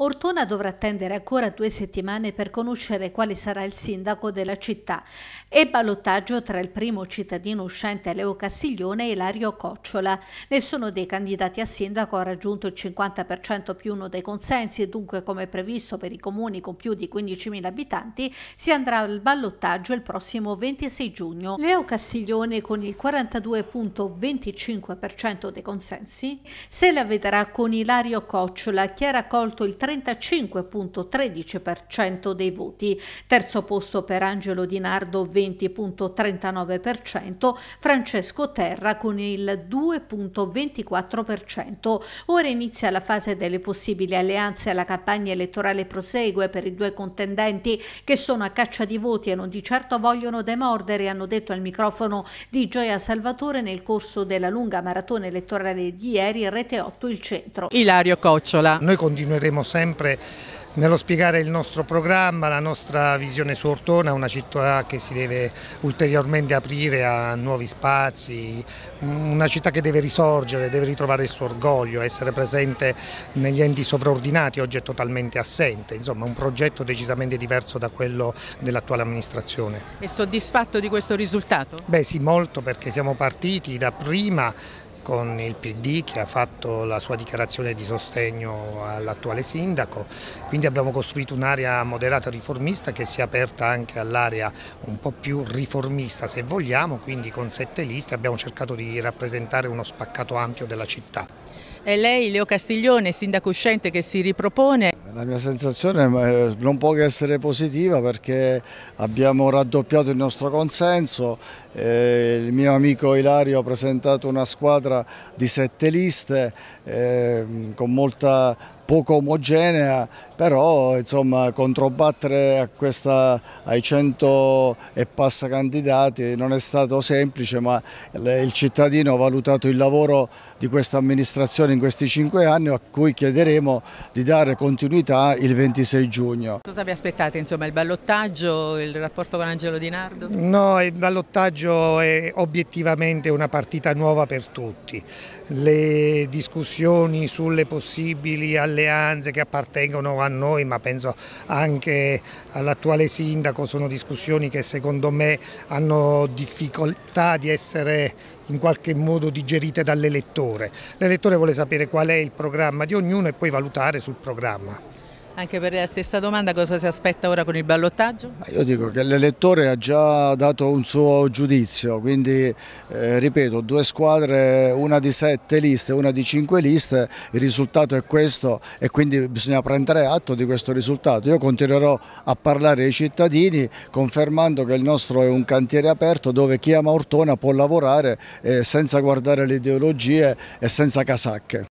Ortona dovrà attendere ancora due settimane per conoscere quale sarà il sindaco della città e ballottaggio tra il primo cittadino uscente Leo Castiglione e Ilario Cocciola. Nessuno dei candidati a sindaco ha raggiunto il 50% più uno dei consensi e dunque come previsto per i comuni con più di 15.000 abitanti si andrà al ballottaggio il prossimo 26 giugno. Leo Castiglione con il 42.25% dei consensi se la vedrà con Ilario Cocciola che ha raccolto il 30%. 35,13% dei voti, terzo posto per Angelo Di Nardo 20,39%, Francesco Terra con il 2,24%. Ora inizia la fase delle possibili alleanze, la campagna elettorale prosegue per i due contendenti che sono a caccia di voti e non di certo vogliono demordere, hanno detto al microfono di Gioia Salvatore nel corso della lunga maratona elettorale di ieri in Rete 8 il centro. Ilario Cocciola. Noi continueremo sempre sempre nello spiegare il nostro programma, la nostra visione su Ortona, una città che si deve ulteriormente aprire a nuovi spazi, una città che deve risorgere, deve ritrovare il suo orgoglio, essere presente negli enti sovraordinati, oggi è totalmente assente, insomma un progetto decisamente diverso da quello dell'attuale amministrazione. E soddisfatto di questo risultato? Beh sì, molto perché siamo partiti da prima con il PD che ha fatto la sua dichiarazione di sostegno all'attuale sindaco, quindi abbiamo costruito un'area moderata riformista che si è aperta anche all'area un po' più riformista se vogliamo, quindi con sette liste abbiamo cercato di rappresentare uno spaccato ampio della città. E lei, Leo Castiglione, sindaco uscente che si ripropone? La mia sensazione eh, non può che essere positiva perché abbiamo raddoppiato il nostro consenso, eh, il mio amico Ilario ha presentato una squadra di sette liste ehm, con molta poco omogenea, però insomma, controbattere questa, ai cento e passa candidati non è stato semplice, ma il cittadino ha valutato il lavoro di questa amministrazione in questi cinque anni a cui chiederemo di dare continuità comunità il 26 giugno. Cosa vi aspettate? Insomma, il ballottaggio, il rapporto con Angelo Di Nardo? No, il ballottaggio è obiettivamente una partita nuova per tutti. Le discussioni sulle possibili alleanze che appartengono a noi, ma penso anche all'attuale sindaco, sono discussioni che secondo me hanno difficoltà di essere in qualche modo digerite dall'elettore. L'elettore vuole sapere qual è il programma di ognuno e poi valutare sul programma. Anche per la stessa domanda, cosa si aspetta ora con il ballottaggio? Io dico che l'elettore ha già dato un suo giudizio, quindi eh, ripeto, due squadre, una di sette liste, una di cinque liste, il risultato è questo e quindi bisogna prendere atto di questo risultato. Io continuerò a parlare ai cittadini confermando che il nostro è un cantiere aperto dove chi ama Ortona può lavorare eh, senza guardare le ideologie e senza casacche.